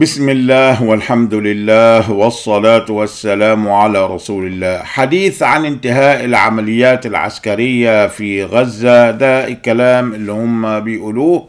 بسم الله والحمد لله والصلاة والسلام على رسول الله حديث عن انتهاء العمليات العسكرية في غزة ده الكلام اللي هم بيقولوه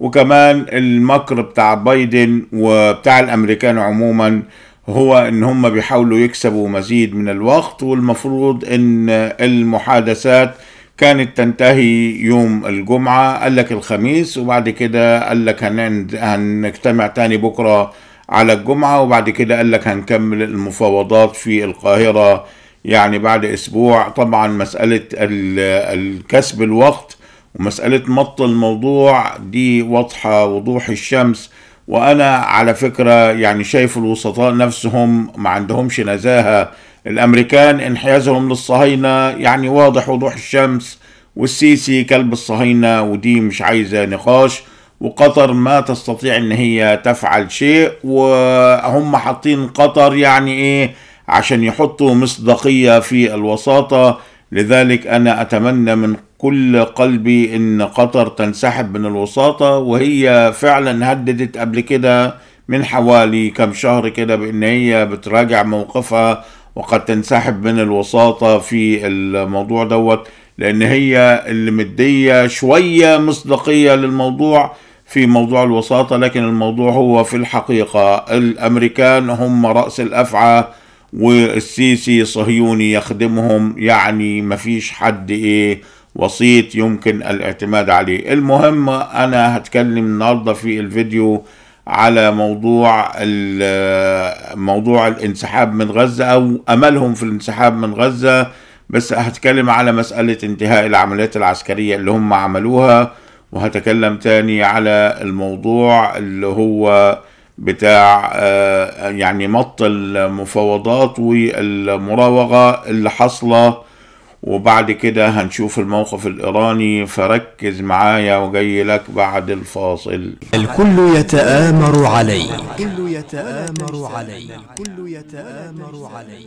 وكمان المكر بتاع بايدن وبتاع الامريكان عموما هو ان هم بيحاولوا يكسبوا مزيد من الوقت والمفروض ان المحادثات كانت تنتهي يوم الجمعة قال لك الخميس وبعد كده قال لك هنجتمع تاني بكرة على الجمعة وبعد كده قال لك هنكمل المفاوضات في القاهرة يعني بعد أسبوع طبعا مسألة الكسب الوقت ومسألة مط الموضوع دي واضحة وضوح الشمس وأنا على فكرة يعني شايف الوسطاء نفسهم ما عندهمش نزاهة الأمريكان انحيازهم للصهاينة يعني واضح وضوح الشمس والسيسي كلب الصهاينة ودي مش عايزة نقاش وقطر ما تستطيع ان هي تفعل شيء وهم حاطين قطر يعني ايه عشان يحطوا مصداقية في الوساطة لذلك انا اتمنى من كل قلبي ان قطر تنسحب من الوساطة وهي فعلا هددت قبل كده من حوالي كم شهر كده بان هي بتراجع موقفها وقد تنسحب من الوساطة في الموضوع دوت لأن هي اللي مدية شوية مصداقية للموضوع في موضوع الوساطة لكن الموضوع هو في الحقيقة الأمريكان هم رأس الأفعى والسيسي صهيوني يخدمهم يعني مفيش حد إيه وسيط يمكن الاعتماد عليه المهم أنا هتكلم النهاردة في الفيديو على موضوع موضوع الانسحاب من غزة أو أملهم في الانسحاب من غزة بس هتكلم على مسألة انتهاء العمليات العسكرية اللي هم عملوها وهتكلم تاني على الموضوع اللي هو بتاع آه، يعني مط المفاوضات والمراوغة اللي حاصله وبعد كده هنشوف الموقف الإيراني فركز معايا وجاي لك بعد الفاصل الكل يتآمر علي الكل يتآمر علي الكل يتآمر علي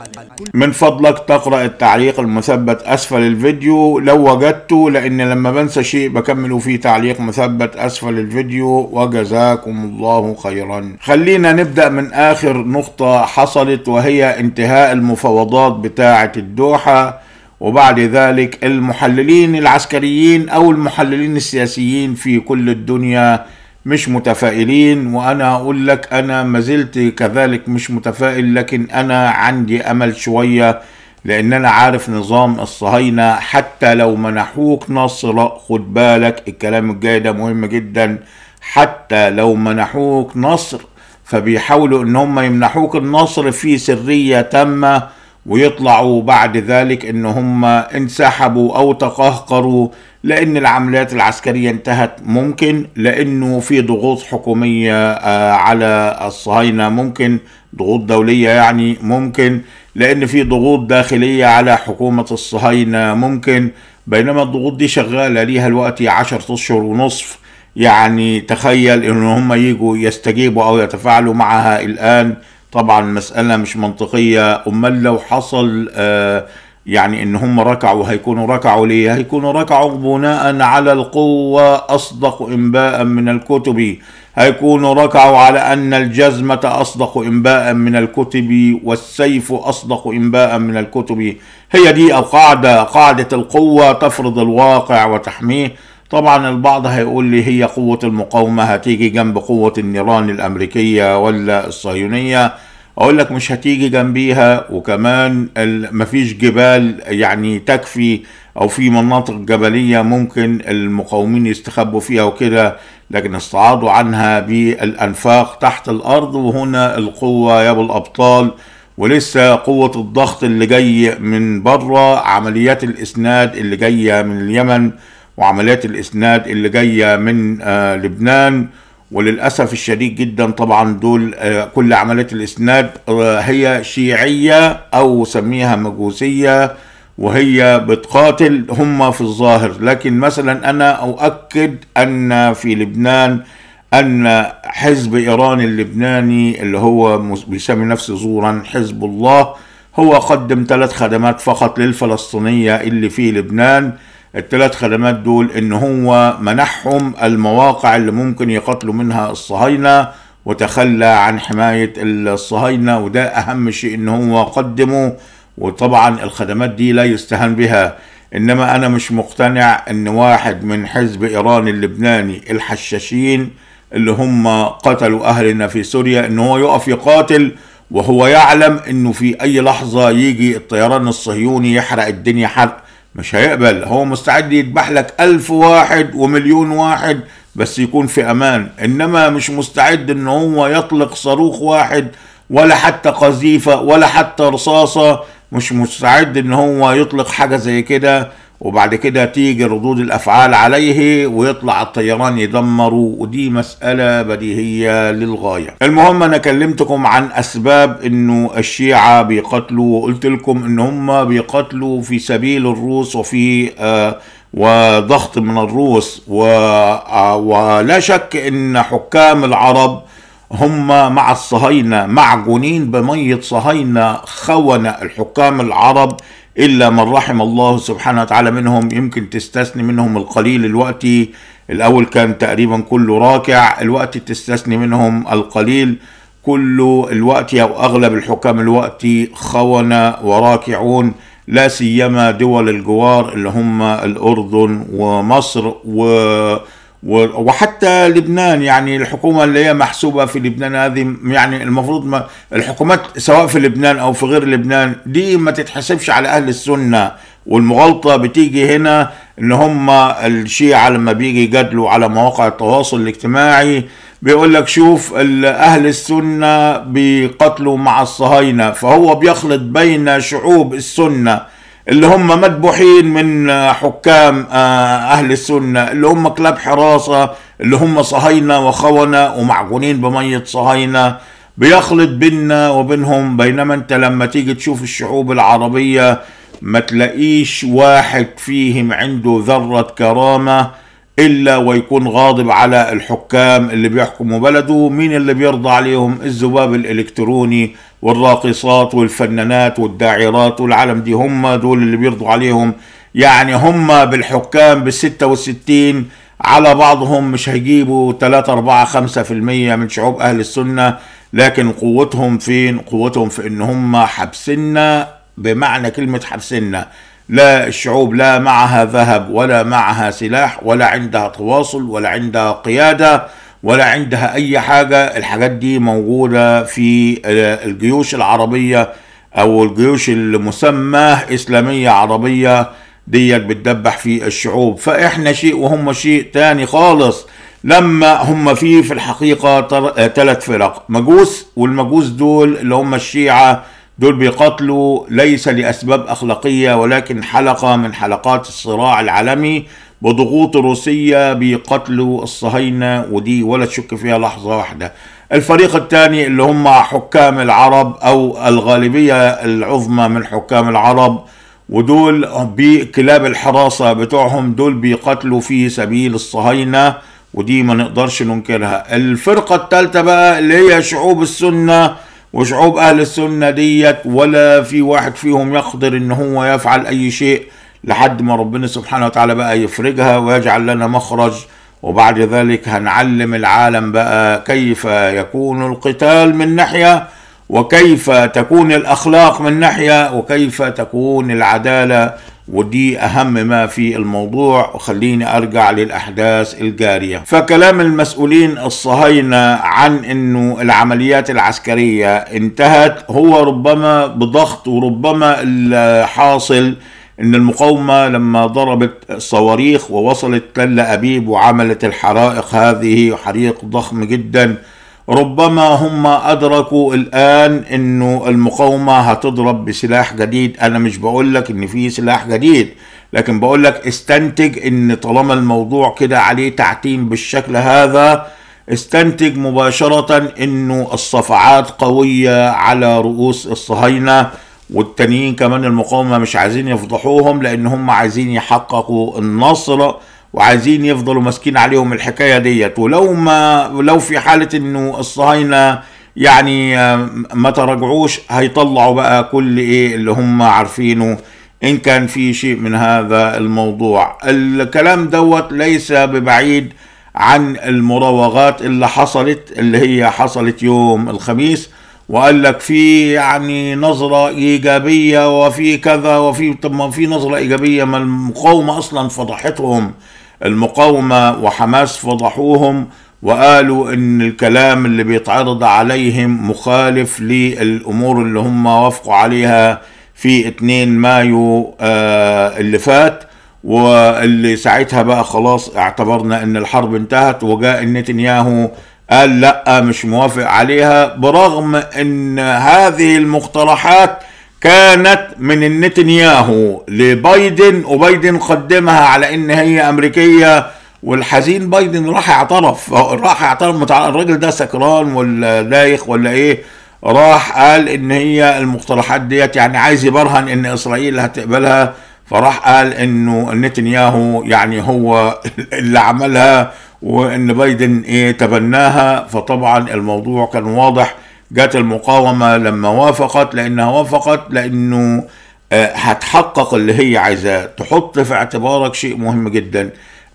من فضلك تقرأ التعليق المثبت أسفل الفيديو لو وجدته لأن لما بنسى شيء بكمله في تعليق مثبت أسفل الفيديو وجزاكم الله خيرا خلينا نبدأ من آخر نقطة حصلت وهي انتهاء المفاوضات بتاعة الدوحة وبعد ذلك المحللين العسكريين أو المحللين السياسيين في كل الدنيا مش متفائلين وأنا أقول لك أنا ما زلت كذلك مش متفائل لكن أنا عندي أمل شوية لأن أنا عارف نظام الصهاينة حتى لو منحوك نصر خد بالك الكلام الجاي ده مهم جدا حتى لو منحوك نصر فبيحاولوا ان هم يمنحوك النصر في سرية تامة ويطلعوا بعد ذلك ان هم انسحبوا او تقهقروا لان العمليات العسكريه انتهت ممكن لانه في ضغوط حكوميه آه، على الصهاينه ممكن ضغوط دوليه يعني ممكن لان في ضغوط داخليه على حكومه الصهاينه ممكن بينما الضغوط دي شغاله ليها الوقت 10 اشهر ونصف يعني تخيل ان هم يجوا يستجيبوا او يتفاعلوا معها الان طبعا مسألة مش منطقية أمال لو حصل آه يعني ان هم ركعوا هيكونوا ركعوا ليه هيكونوا ركعوا بناء على القوة اصدق انباء من الكتب هيكونوا ركعوا على ان الجزمة اصدق انباء من الكتب والسيف اصدق انباء من الكتب هي دي القاعدة قاعدة القوة تفرض الواقع وتحميه طبعا البعض هيقول لي هي قوة المقاومة هتيجي جنب قوة النيران الأمريكية ولا الصهيونية أقول لك مش هتيجي جنبيها وكمان مفيش جبال يعني تكفي أو في مناطق جبلية ممكن المقاومين يستخبوا فيها وكده لكن استعاضوا عنها بالأنفاق تحت الأرض وهنا القوة يا أبو الأبطال ولسه قوة الضغط اللي جاي من بره عمليات الإسناد اللي جاية من اليمن وعمليات الاسناد اللي جايه من آه، لبنان وللاسف الشديد جدا طبعا دول آه، كل عمليات الاسناد آه، هي شيعيه او سميها مجوسيه وهي بتقاتل هم في الظاهر لكن مثلا انا اؤكد ان في لبنان ان حزب ايران اللبناني اللي هو بيسمي نفسه زورا حزب الله هو قدم ثلاث خدمات فقط للفلسطينيه اللي في لبنان الثلاث خدمات دول ان هو منحهم المواقع اللي ممكن يقتلوا منها الصهاينه وتخلى عن حمايه الصهاينه وده اهم شيء ان هو قدمه وطبعا الخدمات دي لا يستهان بها انما انا مش مقتنع ان واحد من حزب ايران اللبناني الحشاشين اللي هم قتلوا اهلنا في سوريا ان هو يقف يقاتل وهو يعلم انه في اي لحظه يجي الطيران الصهيوني يحرق الدنيا حرق مش هيقبل هو مستعد يذبح لك ألف واحد ومليون واحد بس يكون في أمان إنما مش مستعد إن هو يطلق صاروخ واحد ولا حتى قذيفة ولا حتى رصاصة مش مستعد إن هو يطلق حاجة زي كده وبعد كده تيجي ردود الافعال عليه ويطلع الطيران يدمره ودي مساله بديهيه للغايه المهم انا كلمتكم عن اسباب انه الشيعه بيقتلوا وقلت لكم ان هم بيقتلوا في سبيل الروس وفي آه وضغط من الروس و آه ولا شك ان حكام العرب هم مع الصهاينه معجونين بميه صهاينه خونه الحكام العرب إلا من رحم الله سبحانه وتعالى منهم يمكن تستثني منهم القليل الوقت الأول كان تقريبا كله راكع الوقت تستثني منهم القليل كل الوقت أو أغلب الحكام الوقت خونة وراكعون لا سيما دول الجوار اللي هم الأردن ومصر و وحتى لبنان يعني الحكومة اللي هي محسوبة في لبنان هذه يعني المفروض ما الحكومات سواء في لبنان أو في غير لبنان دي ما تتحسبش على أهل السنة والمغالطة بتيجي هنا إن هم الشيعة لما بيجي يجادلوا على مواقع التواصل الاجتماعي بيقول لك شوف أهل السنة بيقتلوا مع الصهاينة فهو بيخلط بين شعوب السنة اللي هم مدبوحين من آه، حكام آه، أهل السنة اللي هم كلاب حراسة اللي هم صهاينة وخونة ومعجونين بمية صهاينة بيخلط بيننا وبينهم بينما انت لما تيجي تشوف الشعوب العربية ما تلاقيش واحد فيهم عنده ذرة كرامة الا ويكون غاضب على الحكام اللي بيحكموا بلده مين اللي بيرضى عليهم الذباب الالكتروني والراقصات والفنانات والداعرات والعالم دي هم دول اللي بيرضوا عليهم يعني هم بالحكام بالستة والستين على بعضهم مش هيجيبوا 3 4 5% من شعوب اهل السنه لكن قوتهم فين قوتهم في ان هم حبسنا بمعنى كلمه حبسنا لا الشعوب لا معها ذهب ولا معها سلاح ولا عندها تواصل ولا عندها قيادة ولا عندها أي حاجة الحاجات دي موجودة في الجيوش العربية أو الجيوش المسمى إسلامية عربية ديت بتدبح في الشعوب فإحنا شيء وهم شيء تاني خالص لما هم فيه في الحقيقة ثلاث فرق مجوس والمجوس دول اللي هم الشيعة دول بيقاتلوا ليس لأسباب أخلاقية ولكن حلقة من حلقات الصراع العالمي بضغوط روسية بيقتلوا الصهاينة ودي ولا تشك فيها لحظة واحدة الفريق الثاني اللي هم حكام العرب أو الغالبية العظمى من حكام العرب ودول بكلاب الحراسة بتوعهم دول بيقتلوا في سبيل الصهاينة ودي ما نقدرش ننكرها الفرقة الثالثة بقى اللي هي شعوب السنة وشعوب اهل السنه ديت ولا في واحد فيهم يقدر ان هو يفعل اي شيء لحد ما ربنا سبحانه وتعالى بقى يفرجها ويجعل لنا مخرج وبعد ذلك هنعلم العالم بقى كيف يكون القتال من ناحيه وكيف تكون الاخلاق من ناحيه وكيف تكون العداله ودي أهم ما في الموضوع وخليني أرجع للأحداث الجارية فكلام المسؤولين الصهاينة عن أنه العمليات العسكرية انتهت هو ربما بضغط وربما الحاصل ان المقاومة لما ضربت صواريخ ووصلت تل أبيب وعملت الحرائق هذه حريق ضخم جدا ربما هم أدركوا الآن إنه المقاومة هتضرب بسلاح جديد أنا مش بقول لك إن في سلاح جديد لكن بقول لك استنتج إن طالما الموضوع كده عليه تعتيم بالشكل هذا استنتج مباشرة إنه الصفعات قوية على رؤوس الصهاينة والتانيين كمان المقاومة مش عايزين يفضحوهم لأن هم عايزين يحققوا النصر وعايزين يفضلوا ماسكين عليهم الحكايه ديت ولو ما لو في حاله انه الصهاينه يعني آه، ما تراجعوش هيطلعوا بقى كل ايه اللي هم عارفينه ان كان في شيء من هذا الموضوع الكلام دوت ليس ببعيد عن المراوغات اللي حصلت اللي هي حصلت يوم الخميس وقال لك في يعني نظرة إيجابية وفي كذا وفي طب ما في نظرة إيجابية ما المقاومة أصلا فضحتهم المقاومة وحماس فضحوهم وقالوا ان الكلام اللي بيتعرض عليهم مخالف للامور اللي هم وافقوا عليها في 2 مايو آه اللي فات واللي ساعتها بقى خلاص اعتبرنا ان الحرب انتهت وجاء نتنياهو قال لا مش موافق عليها برغم ان هذه المقترحات كانت من نتنياهو لبايدن وبايدن قدمها على ان هي امريكيه والحزين بايدن راح اعترف راح اعترف الراجل ده سكران ولا دايخ ولا ايه راح قال ان هي المقترحات ديت يعني عايز يبرهن ان اسرائيل هتقبلها فراح قال انه نتنياهو يعني هو اللي عملها وان بايدن ايه تبناها فطبعا الموضوع كان واضح جات المقاومة لما وافقت لأنها وافقت لأنه آه، هتحقق اللي هي عايزاه تحط في اعتبارك شيء مهم جدا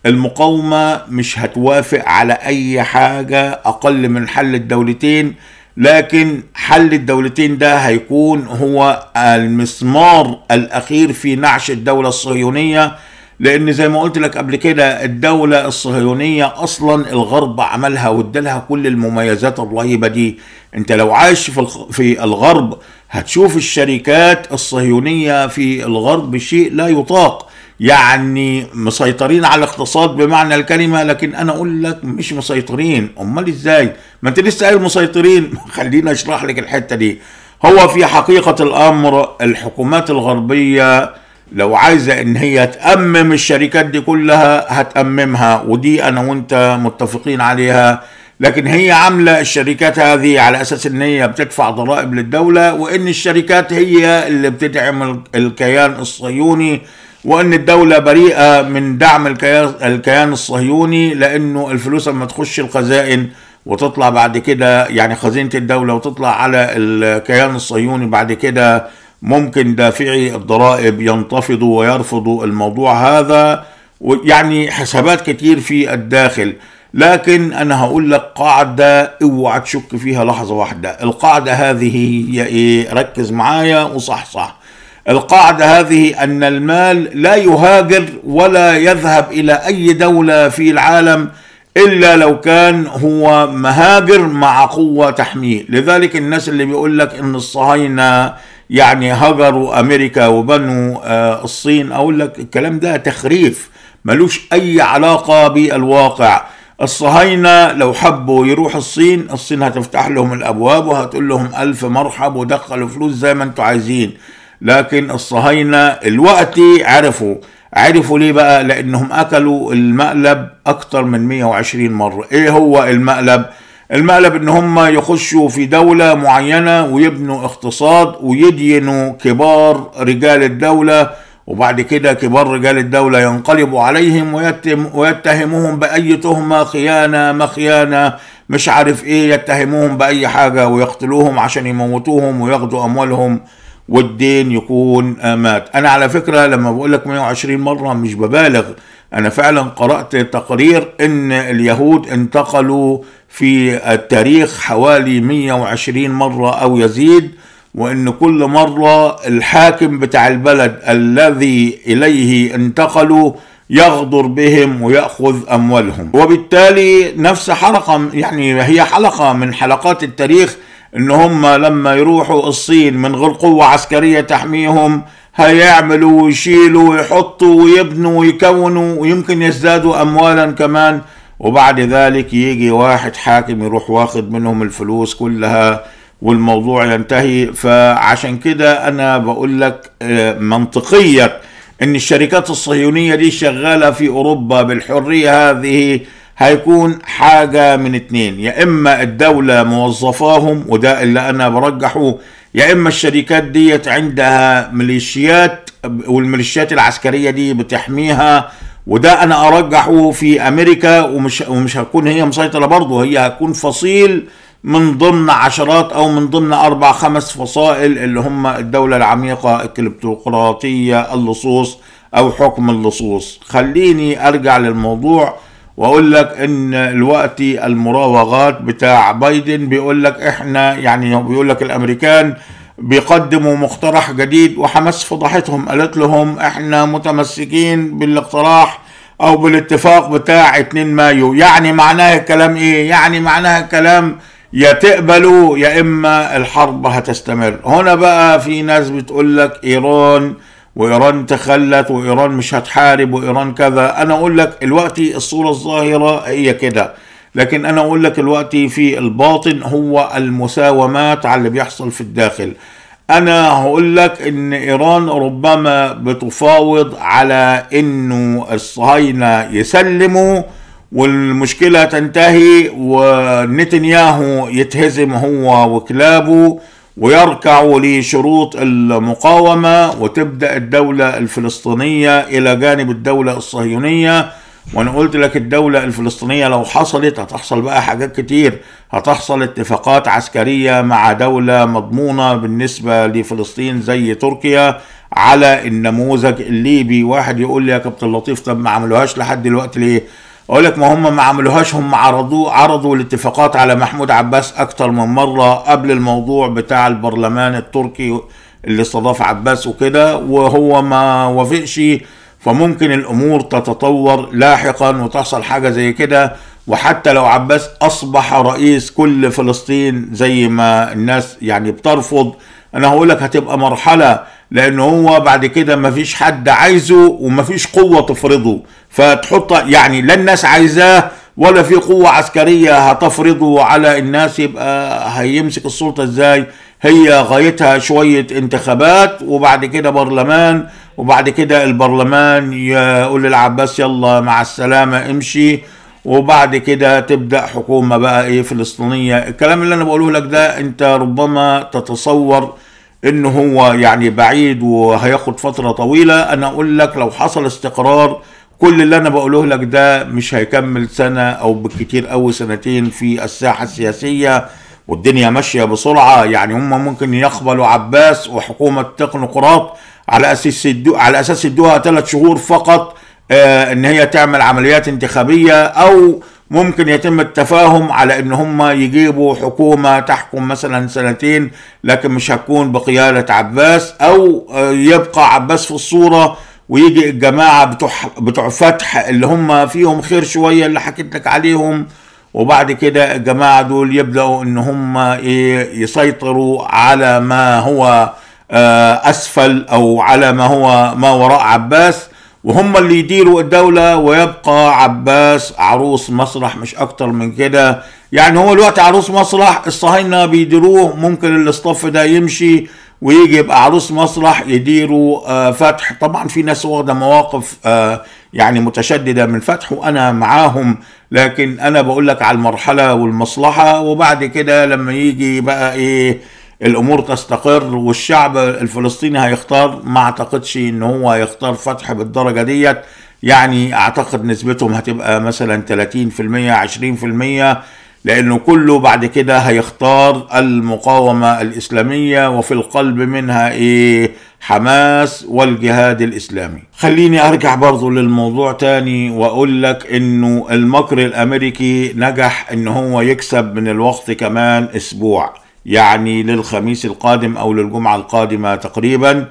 المقاومة مش هتوافق على أي حاجة أقل من حل الدولتين لكن حل الدولتين ده هيكون هو المسمار الأخير في نعش الدولة الصهيونية لان زي ما قلت لك قبل كده الدولة الصهيونية اصلا الغرب عملها وادالها كل المميزات الرهيبة دي انت لو عايش في الغرب هتشوف الشركات الصهيونية في الغرب شيء لا يطاق يعني مسيطرين على الاقتصاد بمعنى الكلمة لكن أنا أقول لك مش مسيطرين أمال إزاي ما أنت لسه قايل مسيطرين خليني أشرح لك الحتة دي هو في حقيقة الأمر الحكومات الغربية لو عايزة ان هي تأمم الشركات دي كلها هتأممها ودي انا وانت متفقين عليها لكن هي عاملة الشركات هذه على اساس ان هي بتدفع ضرائب للدولة وان الشركات هي اللي بتدعم الكيان الصهيوني وان الدولة بريئة من دعم الكيان الصهيوني لانه الفلوس لما تخش الخزائن وتطلع بعد كده يعني خزينة الدولة وتطلع على الكيان الصهيوني بعد كده ممكن دافعي الضرائب ينتفضوا ويرفضوا الموضوع هذا يعني حسابات كتير في الداخل لكن أنا هقول لك قاعدة اوعى تشك فيها لحظة واحدة القاعدة هذه هي إيه ركز معايا وصحصح القاعدة هذه أن المال لا يهاجر ولا يذهب إلى أي دولة في العالم إلا لو كان هو مهاجر مع قوة تحميه لذلك الناس اللي بيقول لك إن الصهاينة يعني هجروا امريكا وبنوا آه، الصين اقول لك الكلام ده تخريف ملوش اي علاقه بالواقع الصهاينة لو حبوا يروح الصين الصين هتفتح لهم الأبواب وهتقول لهم ألف مرحب ودخلوا فلوس زي ما انتم عايزين لكن الصهاينة الوقت عرفوا عرفوا ليه بقى لأنهم أكلوا المقلب أكتر من 120 مرة إيه هو المقلب؟ المقلب ان هم يخشوا في دولة معينة ويبنوا اقتصاد ويدينوا كبار رجال الدولة وبعد كده كبار رجال الدولة ينقلبوا عليهم ويتم ويتهموهم بأي تهمة خيانة ما خيانة مش عارف ايه يتهموهم بأي حاجة ويقتلوهم عشان يموتوهم وياخدوا أموالهم والدين يكون مات أنا على فكرة لما بقولك 120 مرة مش ببالغ أنا فعلا قرأت تقرير أن اليهود انتقلوا في التاريخ حوالي 120 مرة أو يزيد وأن كل مرة الحاكم بتاع البلد الذي إليه انتقلوا يغدر بهم ويأخذ أموالهم وبالتالي نفس حلقة يعني هي حلقة من حلقات التاريخ ان هم لما يروحوا الصين من غير قوة عسكرية تحميهم هيعملوا ويشيلوا ويحطوا ويبنوا ويكونوا ويمكن يزدادوا أموالا كمان وبعد ذلك يجي واحد حاكم يروح واخد منهم الفلوس كلها والموضوع ينتهي فعشان كده أنا بقول لك آه، منطقية ان الشركات الصهيونيه دي شغاله في اوروبا بالحريه هذه هيكون حاجه من اتنين يا اما الدوله موظفاهم وده اللي انا برجحه يا اما الشركات ديت عندها ميليشيات والميليشيات العسكريه دي بتحميها وده انا ارجحه في امريكا ومش ومش هتكون هي مسيطره برضه هي هتكون فصيل من ضمن عشرات او من ضمن اربع خمس فصائل اللي هم الدوله العميقه الكليبتوقراطيه اللصوص او حكم اللصوص خليني ارجع للموضوع واقول لك ان الوقت المراوغات بتاع بايدن بيقول لك احنا يعني بيقول لك الامريكان بيقدموا مقترح جديد وحماس فضحتهم قالت لهم احنا متمسكين بالاقتراح او بالاتفاق بتاع 2 مايو يعني معناها الكلام ايه يعني معناها الكلام يا تقبلوا يا اما الحرب هتستمر هنا بقى في ناس بتقول لك ايران وايران تخلت وايران مش هتحارب وايران كذا انا اقول لك الوقت الصوره الظاهره هي كده لكن انا اقول لك الوقت في الباطن هو المساومات على اللي بيحصل في الداخل انا هقول لك ان ايران ربما بتفاوض على انه الصهاينه يسلموا والمشكله تنتهي ونتنياهو يتهزم هو وكلابه ويركع لشروط المقاومة وتبدأ الدولة الفلسطينية إلى جانب الدولة الصهيونية وأنا قلت لك الدولة الفلسطينية لو حصلت هتحصل بقى حاجات كتير هتحصل اتفاقات عسكرية مع دولة مضمونة بالنسبة لفلسطين زي تركيا على النموذج الليبي واحد يقول لي يا كابتن لطيف طب ما عملوهاش لحد دلوقتي ليه اقول لك ما هم ما عملوهاش هم عرضوه عرضوا الاتفاقات على محمود عباس اكتر من مره قبل الموضوع بتاع البرلمان التركي اللي استضاف عباس وكده وهو ما وافقش فممكن الامور تتطور لاحقا وتحصل حاجه زي كده وحتى لو عباس اصبح رئيس كل فلسطين زي ما الناس يعني بترفض انا هقول لك هتبقى مرحله لان هو بعد كده مفيش حد عايزه ومفيش قوه تفرضه فتحط يعني لا الناس عايزاه ولا في قوه عسكريه هتفرضه على الناس يبقى هيمسك السلطه ازاي هي غايتها شويه انتخابات وبعد كده برلمان وبعد كده البرلمان يقول للعباس يلا مع السلامه امشي وبعد كده تبدا حكومه بقى ايه فلسطينيه الكلام اللي انا بقوله لك ده انت ربما تتصور ان هو يعني بعيد وهياخد فتره طويله انا اقول لك لو حصل استقرار كل اللي انا بقوله لك ده مش هيكمل سنه او بالكتير قوي سنتين في الساحه السياسيه والدنيا ماشيه بسرعه يعني هم ممكن يقبلوا عباس وحكومه تقنقراط على اساس يدو على اساس يدوها ثلاث شهور فقط آه ان هي تعمل عمليات انتخابيه او ممكن يتم التفاهم على ان هم يجيبوا حكومه تحكم مثلا سنتين لكن مش هتكون بقياده عباس او آه، يبقى عباس في الصوره ويجي الجماعه بتوع بتوع فتح اللي هم فيهم خير شويه اللي حكيت لك عليهم وبعد كده الجماعه دول يبداوا ان هم ايه يسيطروا على ما هو آه، اسفل او على ما هو ما وراء عباس وهم اللي يديروا الدولة ويبقى عباس عروس مسرح مش أكتر من كده يعني هو الوقت عروس مسرح الصهاينة بيديروه ممكن الاصطف ده يمشي ويجي يبقى عروس مسرح يديروا آه فتح طبعا في ناس واخده مواقف آه يعني متشدده من فتح وانا معاهم لكن انا بقول لك على المرحله والمصلحه وبعد كده لما يجي بقى ايه الامور تستقر والشعب الفلسطيني هيختار ما اعتقدش ان هو هيختار فتح بالدرجه ديت يعني اعتقد نسبتهم هتبقى مثلا 30% 20% لانه كله بعد كده هيختار المقاومه الاسلاميه وفي القلب منها ايه حماس والجهاد الاسلامي خليني ارجع برضو للموضوع تاني واقول لك انه المكر الامريكي نجح ان هو يكسب من الوقت كمان اسبوع يعني للخميس القادم او للجمعه القادمه تقريبا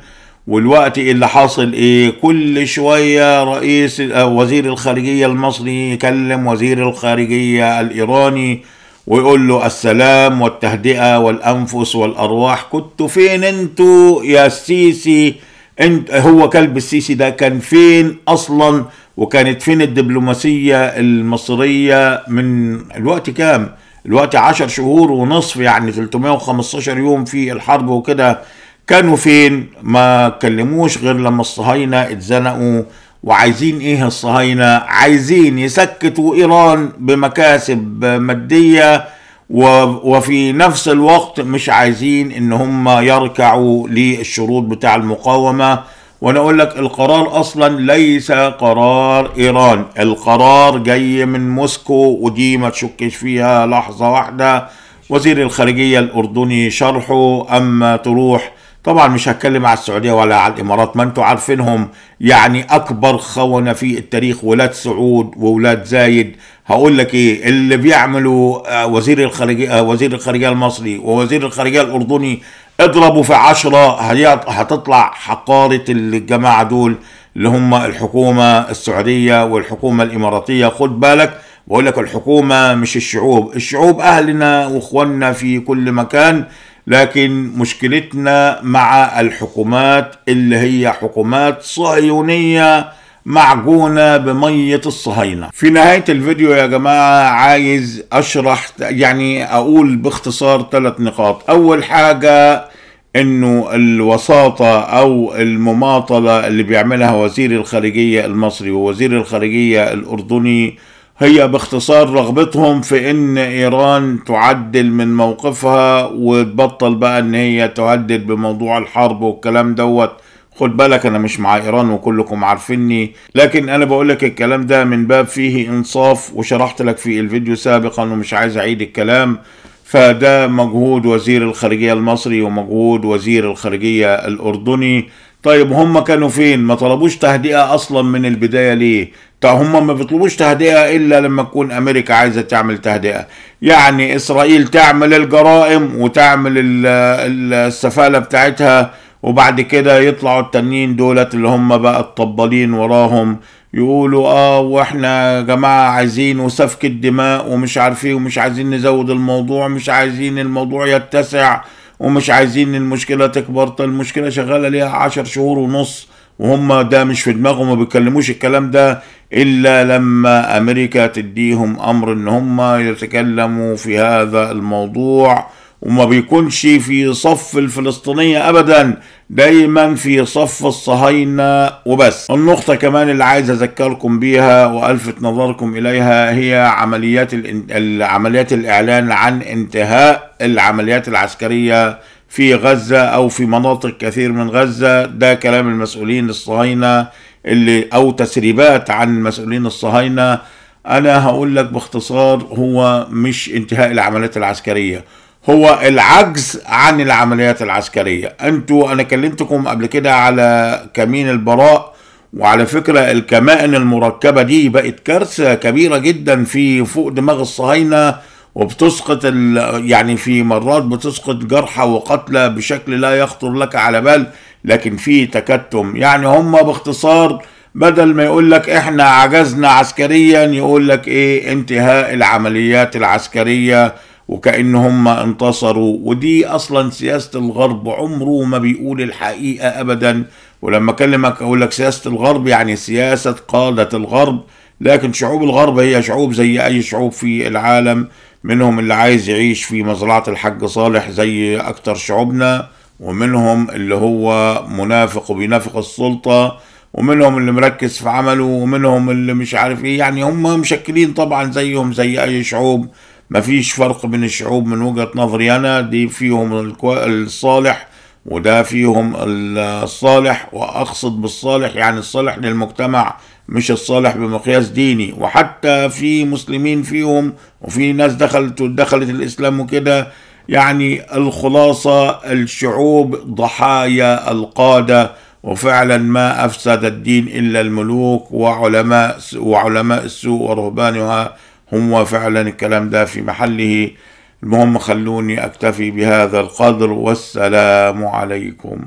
والوقت اللي حاصل ايه كل شويه رئيس آه، وزير الخارجيه المصري يكلم وزير الخارجيه الايراني ويقول له السلام والتهدئه والانفس والارواح كنتوا فين انتوا يا السيسي انت هو كلب السيسي ده كان فين اصلا وكانت فين الدبلوماسيه المصريه من الوقت كام دلوقتي 10 شهور ونصف يعني 315 يوم في الحرب وكده كانوا فين ما اتكلموش غير لما الصهاينة اتزنقوا وعايزين ايه الصهاينة عايزين يسكتوا ايران بمكاسب مادية وفي نفس الوقت مش عايزين ان هم يركعوا للشروط بتاع المقاومة وانا اقول لك القرار اصلا ليس قرار ايران القرار جاي من موسكو ودي ما تشكش فيها لحظه واحده وزير الخارجيه الاردني شرحه اما تروح طبعا مش هتكلم على السعوديه ولا على الامارات ما انتم عارفينهم يعني اكبر خونه في التاريخ ولاد سعود وولاد زايد هقول لك ايه اللي بيعملوا آه، وزير الخارجيه آه، وزير الخارجيه المصري ووزير الخارجيه الاردني اضربوا في عشرة هتطلع حقارة الجماعة دول اللي هم الحكومة السعودية والحكومة الإماراتية خد بالك بقول لك الحكومة مش الشعوب الشعوب أهلنا وإخواننا في كل مكان لكن مشكلتنا مع الحكومات اللي هي حكومات صهيونية معجونة بمية الصهاينة في نهاية الفيديو يا جماعة عايز أشرح يعني أقول باختصار ثلاث نقاط أول حاجة انه الوساطة او المماطلة اللي بيعملها وزير الخارجية المصري ووزير الخارجية الاردني هي باختصار رغبتهم في ان ايران تعدل من موقفها وتبطل بقى ان هي تهدد بموضوع الحرب والكلام دوت خد بالك انا مش مع ايران وكلكم عارفيني لكن انا بقول لك الكلام ده من باب فيه انصاف وشرحت لك في الفيديو سابقا ومش عايز اعيد الكلام فده مجهود وزير الخارجيه المصري ومجهود وزير الخارجيه الاردني طيب هم كانوا فين ما طلبوش تهدئه اصلا من البدايه ليه طيب هم ما بيطلبوش تهدئه الا لما تكون امريكا عايزه تعمل تهدئه يعني اسرائيل تعمل الجرائم وتعمل السفاله بتاعتها وبعد كده يطلعوا التانيين دولت اللي هم بقى الطبالين وراهم يقولوا اه واحنا يا جماعه عايزين وسفك الدماء ومش عارفين إيه ومش عايزين نزود الموضوع مش عايزين الموضوع يتسع ومش عايزين المشكله تكبر طيب، المشكله شغاله ليها عشر شهور ونص وهم ده مش في دماغهم ما بيتكلموش الكلام ده الا لما امريكا تديهم امر ان هم يتكلموا في هذا الموضوع وما بيكونش في صف الفلسطينية أبدا دايما في صف الصهاينة وبس النقطة كمان اللي عايز أذكركم بيها وألفت نظركم إليها هي عمليات عمليات الإعلان عن انتهاء العمليات العسكرية في غزة أو في مناطق كثير من غزة ده كلام المسؤولين الصهاينة اللي أو تسريبات عن مسؤولين الصهاينة أنا هقول لك باختصار هو مش انتهاء العمليات العسكرية هو العجز عن العمليات العسكرية انتوا انا كلمتكم قبل كده على كمين البراء وعلى فكرة الكمائن المركبة دي بقت كارثة كبيرة جدا في فوق دماغ الصهاينة وبتسقط يعني في مرات بتسقط جرحى وقتلى بشكل لا يخطر لك على بال لكن في تكتم يعني هم باختصار بدل ما يقول لك احنا عجزنا عسكريا يقول لك ايه انتهاء العمليات العسكريه وكأن هم انتصروا ودي أصلا سياسة الغرب عمره ما بيقول الحقيقة أبدا ولما أكلمك أقول لك سياسة الغرب يعني سياسة قادة الغرب لكن شعوب الغرب هي شعوب زي أي شعوب في العالم منهم اللي عايز يعيش في مزرعة الحج صالح زي أكتر شعوبنا ومنهم اللي هو منافق وبينافق السلطة ومنهم اللي مركز في عمله ومنهم اللي مش عارف ايه يعني هم مشكلين طبعا زيهم زي اي شعوب مفيش فرق بين الشعوب من وجهة نظري أنا دي فيهم الصالح وده فيهم الصالح وأقصد بالصالح يعني الصالح للمجتمع مش الصالح بمقياس ديني وحتى في مسلمين فيهم وفي ناس دخلت ودخلت الإسلام وكده يعني الخلاصة الشعوب ضحايا القادة وفعلا ما أفسد الدين إلا الملوك وعلماء وعلماء السوء ورهبانها هو فعلا الكلام ده في محله المهم خلوني أكتفي بهذا القدر والسلام عليكم